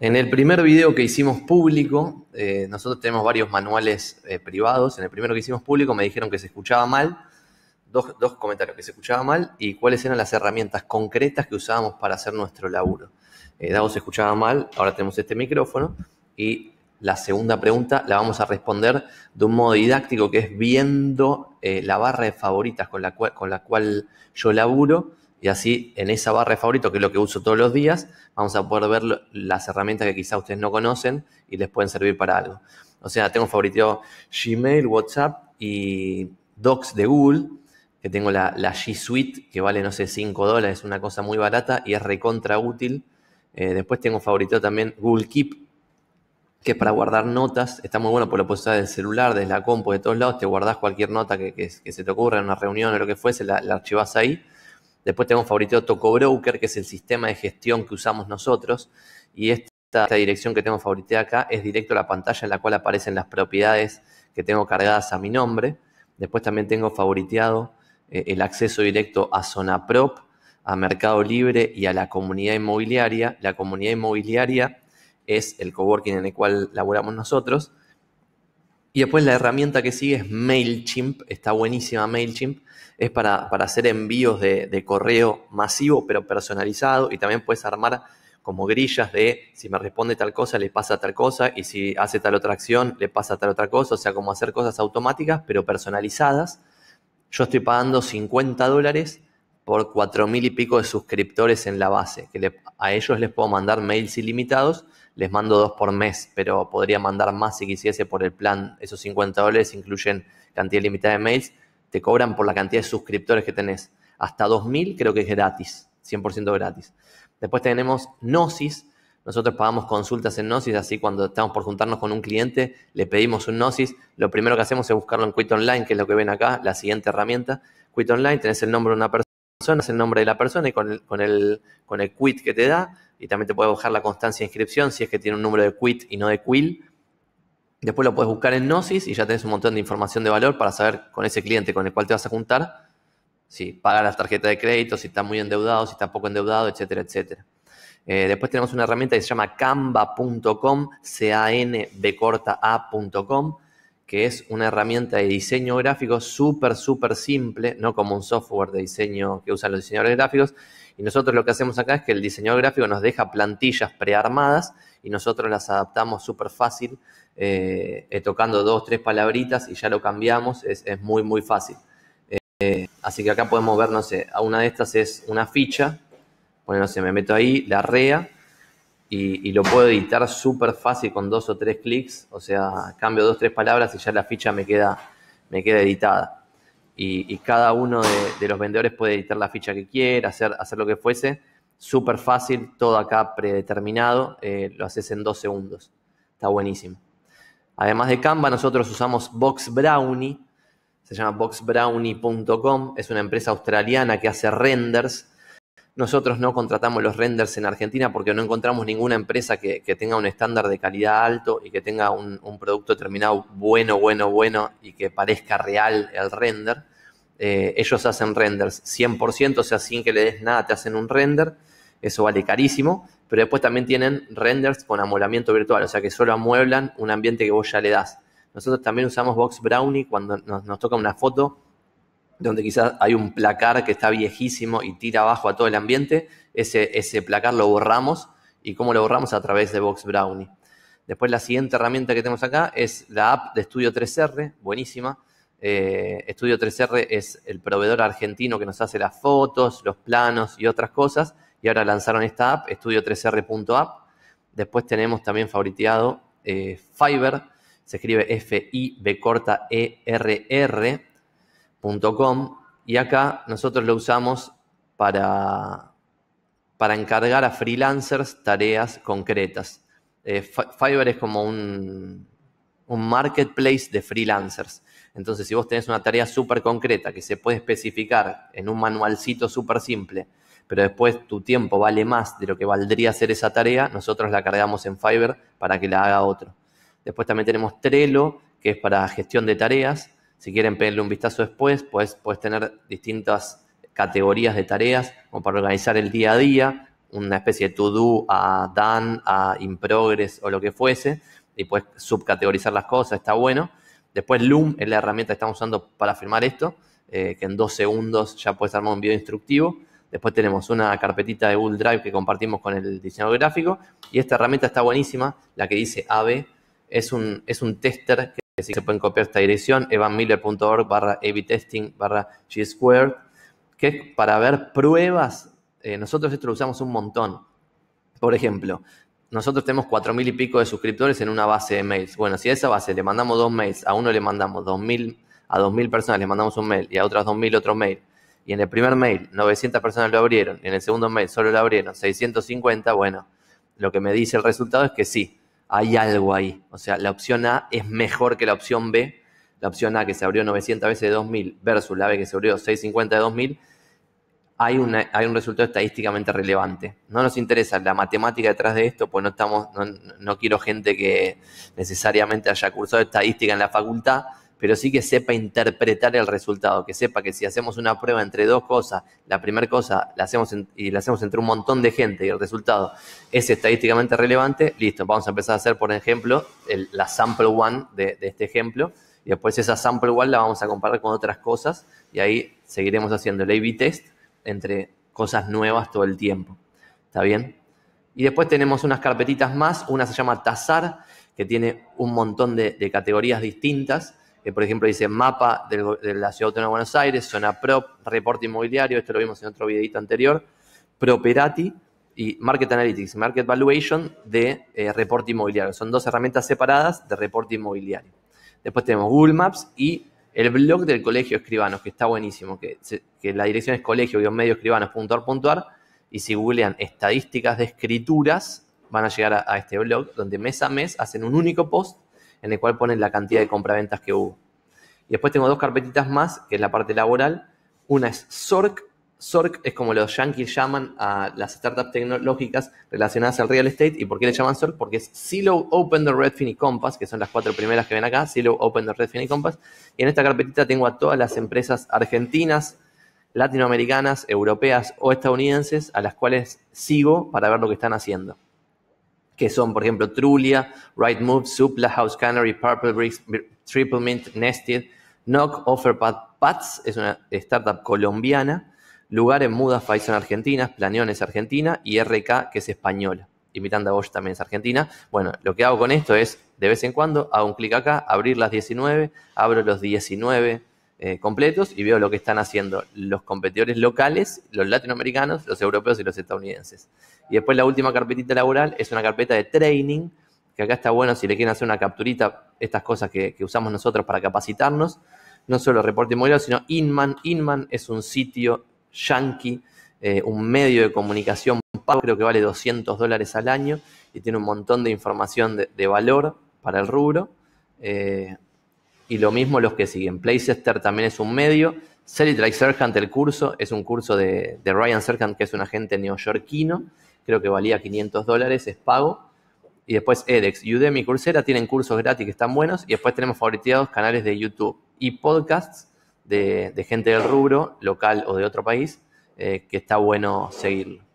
En el primer video que hicimos público, eh, nosotros tenemos varios manuales eh, privados. En el primero que hicimos público me dijeron que se escuchaba mal. Dos, comentarios, que se escuchaba mal y cuáles eran las herramientas concretas que usábamos para hacer nuestro laburo. Eh, se escuchaba mal, ahora tenemos este micrófono y la segunda pregunta la vamos a responder de un modo didáctico que es viendo eh, la barra de favoritas con la cual yo laburo y así, en esa barra de favoritos, que es lo que uso todos los días, vamos a poder ver las herramientas que quizá ustedes no conocen y les pueden servir para algo. O sea, tengo favorito Gmail, WhatsApp y Docs de Google, que tengo la, G Suite, que vale, no sé, 5 dólares, Es una cosa muy barata y es recontra útil. Eh, después tengo favorito también Google Keep, que es para guardar notas. Está muy bueno por lo puedes usar del celular, desde la compu, de todos lados. Te guardás cualquier nota que, se te ocurra en una reunión o lo que fuese, la, la archivás ahí Después tengo favoriteado TocoBroker, que es el sistema de gestión que usamos nosotros. Y esta, dirección que tengo favoriteada acá es directo a la pantalla en la cual aparecen las propiedades que tengo cargadas a mi nombre. Después también tengo favoriteado eh, el acceso directo a Zona Prop, a Mercado Libre y a la comunidad inmobiliaria. La comunidad inmobiliaria es el coworking en el cual laboramos nosotros. Y después la herramienta que sigue es MailChimp, está buenísima MailChimp, es para, para hacer envíos de, correo masivo pero personalizado y también puedes armar como grillas de si me responde tal cosa le pasa tal cosa y si hace tal otra acción le pasa tal otra cosa, o sea, como hacer cosas automáticas pero personalizadas. Yo estoy pagando 50 dólares por 4.000 y pico de suscriptores en la base, que a ellos les puedo mandar mails ilimitados les mando dos por mes, pero podría mandar más si quisiese por el plan. Esos 50 dólares incluyen cantidad limitada de mails, te cobran por la cantidad de suscriptores que tenés. Hasta 2.000 creo que es gratis, 100% gratis. Después tenemos Gnosis. Nosotros pagamos consultas en Gnosis, así cuando estamos por juntarnos con un cliente, le pedimos un Gnosis. Lo primero que hacemos es buscarlo en Quit Online, que es lo que ven acá, la siguiente herramienta. Quit Online, tenés el nombre de una persona es el nombre de la persona y con el, con el, con el quit que te da. Y también te puede bajar la constancia de inscripción si es que tiene un número de quit y no de quill. Después lo puedes buscar en Gnosis y ya tienes un montón de información de valor para saber con ese cliente con el cual te vas a juntar si paga la tarjeta de crédito, si está muy endeudado, si está poco endeudado, etcétera, etcétera. Eh, después tenemos una herramienta que se llama canva.com, C-A-N-B corta A.com que es una herramienta de diseño gráfico súper, súper simple, no como un software de diseño que usan los diseñadores gráficos. Y nosotros lo que hacemos acá es que el diseñador gráfico nos deja plantillas prearmadas y nosotros las adaptamos súper fácil, eh, eh, tocando dos, tres palabritas y ya lo cambiamos, es, muy, muy fácil. Eh, así que acá podemos ver, no sé, una de estas es una ficha, bueno, no sé, me meto ahí, la REA, y, lo puedo editar súper fácil con dos o tres clics, o sea, cambio dos o tres palabras y ya la ficha me queda, me queda editada. Y, cada uno de, los vendedores puede editar la ficha que quiera, hacer, lo que fuese, súper fácil, todo acá predeterminado, eh, lo haces en dos segundos, está buenísimo. Además de Canva, nosotros usamos Box Brownie, se llama boxbrownie.com, es una empresa australiana que hace renders nosotros no contratamos los renders en Argentina porque no encontramos ninguna empresa que, tenga un estándar de calidad alto y que tenga un, producto terminado bueno, bueno, bueno y que parezca real el render. Eh, ellos hacen renders 100%, o sea, sin que le des nada, te hacen un render. Eso vale carísimo, pero después también tienen renders con amueblamiento virtual, o sea que solo amueblan un ambiente que vos ya le das. Nosotros también usamos Box Brownie cuando nos toca una foto donde quizás hay un placar que está viejísimo y tira abajo a todo el ambiente, ese, ese placar lo borramos y cómo lo borramos a través de Vox Brownie. Después la siguiente herramienta que tenemos acá es la app de Estudio 3R, buenísima. Eh, Studio 3R es el proveedor argentino que nos hace las fotos, los planos y otras cosas. Y ahora lanzaron esta app, estudio3r.app. Después tenemos también favoriteado eh, Fiverr, se escribe F-I-B corta E-R-R. r r .com y acá nosotros lo usamos para, para encargar a freelancers tareas concretas. Eh, Fiverr es como un, un marketplace de freelancers. Entonces, si vos tenés una tarea súper concreta que se puede especificar en un manualcito súper simple, pero después tu tiempo vale más de lo que valdría hacer esa tarea, nosotros la cargamos en Fiverr para que la haga otro. Después también tenemos Trello, que es para gestión de tareas. Si quieren pedirle un vistazo después, puedes, puedes tener distintas categorías de tareas como para organizar el día a día, una especie de to-do a done, a in progress o lo que fuese, y puedes subcategorizar las cosas, está bueno. Después Loom es la herramienta que estamos usando para firmar esto, eh, que en dos segundos ya puedes armar un video instructivo. Después tenemos una carpetita de Google Drive que compartimos con el diseño gráfico. Y esta herramienta está buenísima, la que dice AB. Es un, es un tester que se pueden copiar esta dirección, evanmiller.org barra evitesting barra g que es para ver pruebas. Eh, nosotros esto lo usamos un montón. Por ejemplo, nosotros tenemos cuatro mil y pico de suscriptores en una base de mails. Bueno, si a esa base le mandamos dos mails, a uno le mandamos dos mil, a dos mil personas le mandamos un mail y a otras dos mil otro mail, y en el primer mail 900 personas lo abrieron, y en el segundo mail solo lo abrieron 650, bueno, lo que me dice el resultado es que sí, hay algo ahí. O sea, la opción A es mejor que la opción B. La opción A que se abrió 900 veces de 2000 versus la B que se abrió 650 de 2000, hay, una, hay un resultado estadísticamente relevante. No nos interesa la matemática detrás de esto, pues no estamos, no, no quiero gente que necesariamente haya cursado estadística en la facultad, pero sí que sepa interpretar el resultado, que sepa que si hacemos una prueba entre dos cosas, la primera cosa la hacemos y la hacemos entre un montón de gente y el resultado es estadísticamente relevante, listo, vamos a empezar a hacer, por ejemplo, la sample one de, este ejemplo, y después esa sample one la vamos a comparar con otras cosas y ahí seguiremos haciendo el A-B test entre cosas nuevas todo el tiempo. ¿Está bien? Y después tenemos unas carpetitas más, una se llama tazar que tiene un montón de categorías distintas eh, por ejemplo, dice mapa de la Ciudad Autónoma de Buenos Aires, zona prop, reporte inmobiliario, esto lo vimos en otro videito anterior, properati y market analytics, market valuation de eh, reporte inmobiliario. Son dos herramientas separadas de reporte inmobiliario. Después tenemos Google Maps y el blog del Colegio Escribanos, que está buenísimo, que, la dirección es colegio medioescribanosar y si googlean estadísticas de escrituras van a llegar a este blog donde mes a mes hacen un único post en el cual ponen la cantidad de compraventas que hubo. Y después tengo dos carpetitas más, que es la parte laboral. Una es SORC. SORC es como los yankees llaman a las startups tecnológicas relacionadas al real estate. ¿Y por qué le llaman SORC? Porque es Silo, Open the Redfin y Compass, que son las cuatro primeras que ven acá. Silo, Open the Redfin y Compass. Y en esta carpetita tengo a todas las empresas argentinas, latinoamericanas, europeas o estadounidenses a las cuales sigo para ver lo que están haciendo que son, por ejemplo, Trulia, Rightmove, Supla, House Canary, Purple Bricks, Triple Mint, Nested, Knock, Offerpad, Pats, es una startup colombiana, Lugares, en Muda, Faison Argentina, Planeón Argentina y RK, que es española. Imitando a Bosch también es Argentina. Bueno, lo que hago con esto es, de vez en cuando, hago un clic acá, abrir las 19, abro los 19 eh, completos y veo lo que están haciendo los competidores locales, los latinoamericanos, los europeos y los estadounidenses. Y después la última carpetita laboral es una carpeta de training, que acá está bueno si le quieren hacer una capturita, estas cosas que, usamos nosotros para capacitarnos, no solo reporte inmobiliario, sino Inman. Inman es un sitio yankee, eh, un medio de comunicación creo que vale 200 dólares al año y tiene un montón de información de, valor para el rubro. Eh, y lo mismo los que siguen. Playcester también es un medio. Selly Serkant, el curso, es un curso de, Ryan Serkant, que es un agente neoyorquino. Creo que valía 500 dólares, es pago. Y después edX, Udemy, Coursera tienen cursos gratis que están buenos. Y después tenemos favoritos canales de YouTube y podcasts de, gente del rubro, local o de otro país, eh, que está bueno seguirlo.